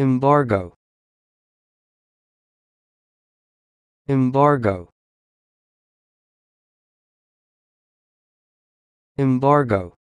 Embargo Embargo Embargo